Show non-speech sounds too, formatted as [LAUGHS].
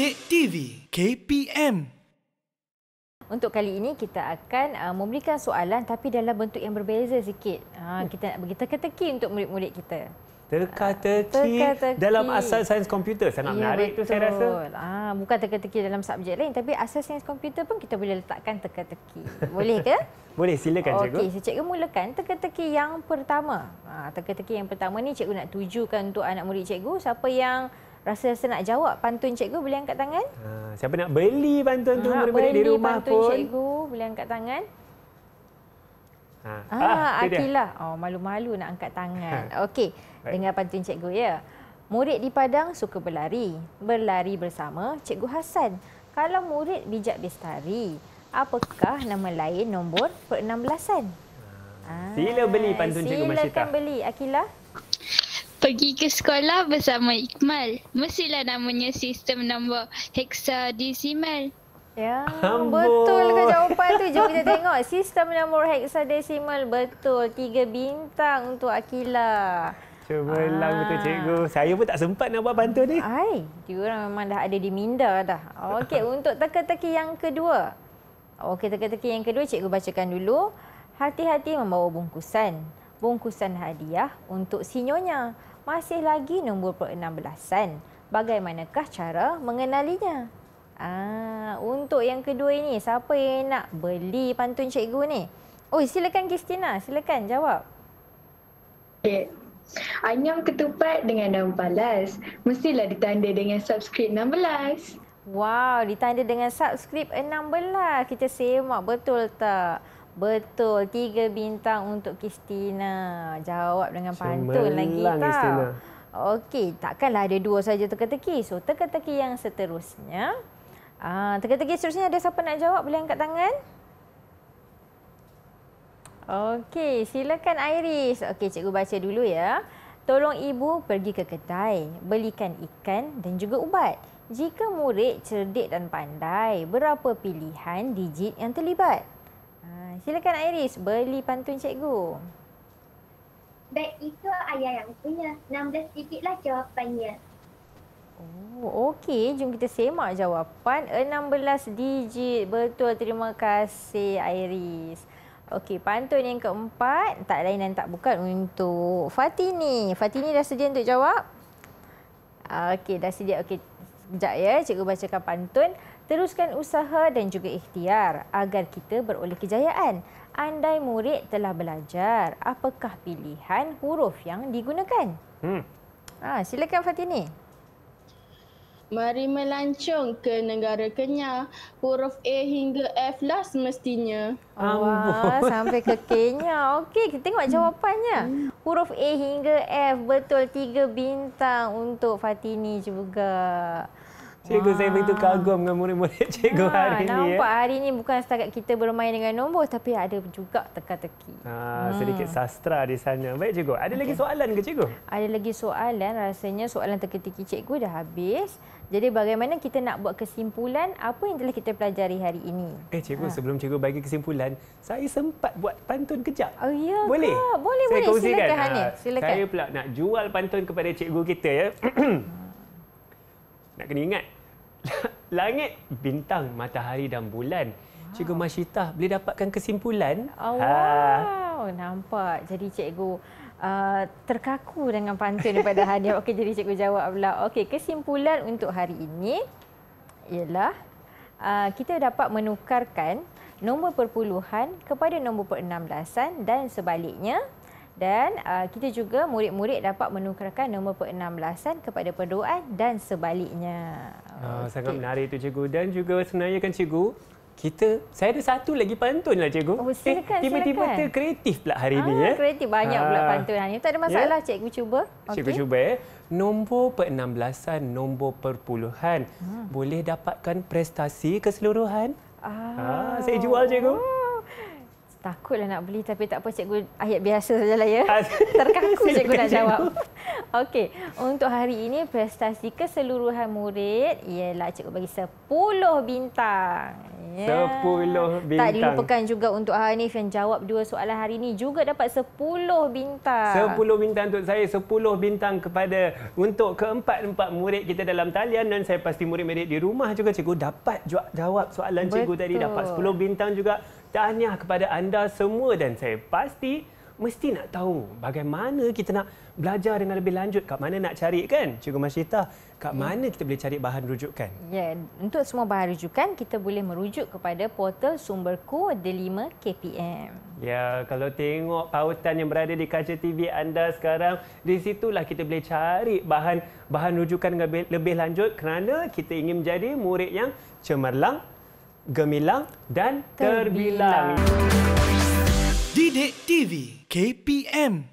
Dek TV KPM untuk kali ini kita akan uh, memberikan soalan tapi dalam bentuk yang berbeza sikit. Uh, kita nak bagi teka-teki untuk murid-murid kita. Teka-teki, teka-teki dalam asas sains komputer. Sangat ya, menarik betul. tu saya rasa. Ha, bukan teka-teki dalam subjek lain tapi asas sains komputer pun kita boleh letakkan teka-teki. Boleh ke? [LAUGHS] boleh, silakan cikgu. Okey, so cikgu mulakan teka-teki yang pertama. Ha, teka-teki yang pertama ni cikgu nak tujukan untuk anak murid cikgu. Siapa yang rasa-rasa nak jawab pantun cikgu boleh angkat tangan. Ha, siapa nak beli pantun tu ha, beli di rumah pantun beli pantun cikgu boleh angkat tangan. Ha. Ah, ah Akila. Oh, malu-malu nak angkat tangan. Ha. [LAUGHS] Okey, dengar pantun cikgu ya. Murid di padang suka berlari. Berlari bersama cikgu Hasan. Kalau murid bijak bestari, apakah nama lain nombor per-16-an? Ha. Ah, sila beli pantun cikgu ah, Masyita. Silakan beli Akila. Pergi ke sekolah bersama Iqmal. Mestilah namanya sistem nombor heksadesimal. Ya, Ambo. betul ke jawapan tu? Jom kita tengok. Sistem nombor heksadesimal betul. Tiga bintang untuk Akila. Cuba lang betul ah. cikgu. Saya pun tak sempat nak buat bantuan ni. Ay, dia orang memang dah ada di minda dah. Okey, [LAUGHS] untuk teka-teki yang kedua. Okey, teka-teki yang kedua cikgu bacakan dulu. Hati-hati membawa bungkusan bungkusan hadiah untuk sinyonya masih lagi nombor per-16-an. Bagaimanakah cara mengenalinya? Ah, untuk yang kedua ini, siapa yang nak beli pantun cikgu ni? Oh, silakan Kristina, silakan jawab. Okay. Anyam ketupat dengan daun palas mestilah ditanda dengan subscribe 16. Wow, ditanda dengan subscribe 16. Kita semak betul tak? Betul, tiga bintang untuk Kristina. Jawab dengan pantun lagi tau. Okey, takkanlah ada dua saja teka-teki. So, teka-teki yang seterusnya. Ah, teka-teki seterusnya ada siapa nak jawab? Boleh angkat tangan. Okey, silakan Iris. Okey, cikgu baca dulu ya. Tolong ibu pergi ke kedai, belikan ikan dan juga ubat. Jika murid cerdik dan pandai, berapa pilihan digit yang terlibat? Silakan Iris beli pantun cikgu. baik itu ayah yang punya. 16 digit lah jawapannya. Oh, okey. Jom kita semak jawapan. 16 digit. Betul. Terima kasih Iris. Okey, pantun yang keempat. Tak lain dan tak bukan untuk Fatini. Fatini dah sedia untuk jawab? Okey, dah sedia. Okey, sekejap ya. Cikgu bacakan pantun. Pantun. Teruskan usaha dan juga ikhtiar agar kita beroleh kejayaan. Andai murid telah belajar, apakah pilihan huruf yang digunakan? Hmm. Ha, silakan Fatini. Mari melancong ke negara Kenyah. Huruf A hingga F lah semestinya. Wow, sampai ke Kenyah. Okey, kita tengok jawapannya. Huruf A hingga F betul tiga bintang untuk Fatini juga. Cikgu, wow. saya begitu kagum dengan murid-murid [LAUGHS] cikgu ha, hari nampak ini. Eh. Nampak hari ini bukan setakat kita bermain dengan nombor tapi ada juga teka-teki. Ha, sedikit sastra di sana. Baik cikgu, ada okay. lagi soalan ke cikgu? Ada lagi soalan. Rasanya soalan teka-teki cikgu dah habis. Jadi bagaimana kita nak buat kesimpulan apa yang telah kita pelajari hari ini? Eh cikgu, ha. sebelum cikgu bagi kesimpulan, saya sempat buat pantun kejap. Oh ya. Boleh? boleh, saya boleh. Silakan ha, Hanif. Silakan. Saya pula nak jual pantun kepada cikgu kita ya. [CLEARS THROAT] nak kena ingat [LAUGHS] langit, bintang, matahari dan bulan. Wow. Cikgu Masyita boleh dapatkan kesimpulan. Oh, ha. Wow, nampak. Jadi cikgu uh, terkaku dengan pantun daripada [LAUGHS] hadiah. Okey, jadi cikgu jawab pula. Okey, kesimpulan untuk hari ini ialah uh, kita dapat menukarkan nombor perpuluhan kepada nombor perenamlasan dan sebaliknya dan uh, kita juga murid-murid dapat menukarkan nombor perenamlasan kepada perdoaan dan sebaliknya okay. Ah, ah, sangat menarik tu cikgu dan juga sebenarnya kan cikgu kita saya ada satu lagi pantun lah cikgu. Oh, eh, silakan, tiba-tiba silakan. terkreatif pula hari ah, ni ya. kreatif banyak ah. pula pantun ni. Tak ada ya. masalah yeah. cikgu cuba. Cikgu okay. cuba eh. Nombor per enam belasan, nombor perpuluhan. Hmm. Boleh dapatkan prestasi keseluruhan? Ah, ah saya jual cikgu. Takutlah nak beli tapi tak apa cikgu ayat biasa sajalah ya. Ah, [LAUGHS] Terkaku cikgu nak jawab. Okey, untuk hari ini prestasi keseluruhan murid ialah cikgu bagi 10 bintang. Yeah. Ya. 10 bintang. Tak dilupakan juga untuk Hanif yang jawab dua soalan hari ini juga dapat 10 bintang. 10 bintang untuk saya, 10 bintang kepada untuk keempat-empat murid kita dalam talian dan saya pasti murid-murid di rumah juga cikgu dapat jawab soalan cikgu tadi dapat 10 bintang juga. Tahniah kepada anda semua dan saya pasti mesti nak tahu bagaimana kita nak belajar dengan lebih lanjut kat mana nak cari kan cikgu Masyita kat ya. mana kita boleh cari bahan rujukan ya untuk semua bahan rujukan kita boleh merujuk kepada portal sumberku delima KPM ya kalau tengok pautan yang berada di kaca TV anda sekarang di situlah kita boleh cari bahan bahan rujukan lebih, lebih lanjut kerana kita ingin menjadi murid yang cemerlang gemilang dan terbilang, terbilang. Didik TV KPM